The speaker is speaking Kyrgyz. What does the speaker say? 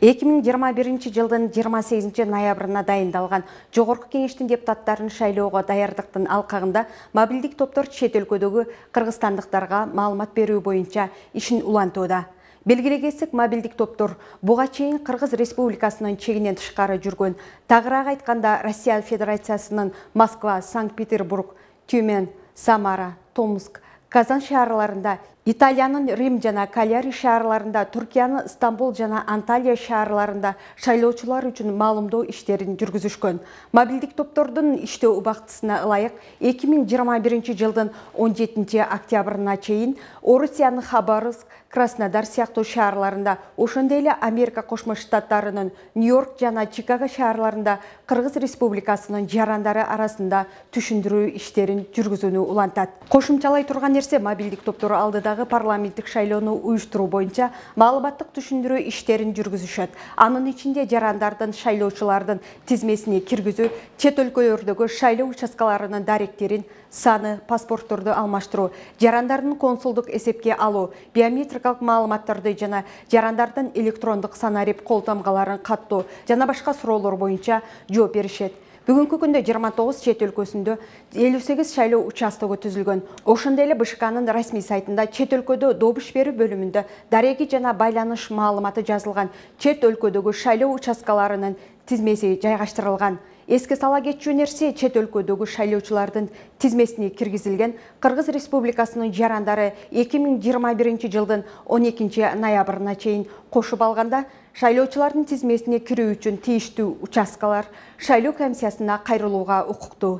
эки миң жыйырма биринчи жылдын жыйырма сегизинчи ноябрына дайындалган жогорку кеңештин депутаттарын шайлоого даярдыктын алкагында мобилдик топтор чет өлкөдөгү кыргызстандыктарга маалымат берүү боюнча ишин улантууда белгилей кетсек мобилдик топтор буга чейин кыргыз республикасынын чегинен тышкары жүргөн тагыраак айтканда россия федерациясынын москва санкт петербург тюмень самара томск казан шаарларында италиянын рим жана каляри шаарларында туркиянын стамбул жана анталия шаарларында шайлоочулар үчүн маалымдоо иштерин жүргүзүшкөн мобилдик топтордун иштөө убактысына ылайык эки миң жыйырма биринчи жылдын он жетинчи октябрына чейин орусиянын хабаровск краснодар сыяктуу шаарларында ошондой эле америка кошмо штаттарынын нью йорк жана чикаго шаарларында кыргыз республикасынын жарандары арасында түшүндүрүү иштерин жүргүзүүнү улантат кошумчалай турган нерсе мобилдик топтор алдыда парламенттік парламенттик шайлоону уюштуруу боюнча маалыматтык іштерін иштерин жүргүзүшөт анын ичинде жарандардың шайлоочулардын тизмесине киргизүү чет өлкөлөрдөгү шайлоо участкаларынын даректерин саны паспортторду алмаштыру жарандардың консулдық есепке алу, биометрикалык маалыматтарды жана жарандардың электрондық санарип қолтамғаларын каттоо жана башқа суроолор бойынша жооп беришет бүгүнкү күнде 29 чет өлкөсүндө 58 шайлы участогу түзілген. ошондой эле бшкнын расмий сайтында чет өлкөдө добуш берүү бөлүмүндө дареги жана байланыш маалыматы жазылган чет өлкөдөгү шайлоо участкаларынын тизмеси жайгаштырылган эске сала кетчү нерсе чет өлкөдөгү шайлоочулардын тизмесине киргизилген кыргыз республикасынын жарандары эки миң жыйырма биринчи жылдын он экинчи ноябрына чейин кошуп алганда шайлоочулардын тизмесине кирүү үчүн тийиштүү участкалар шайлоо комиссиясына кайрылууга укуктуу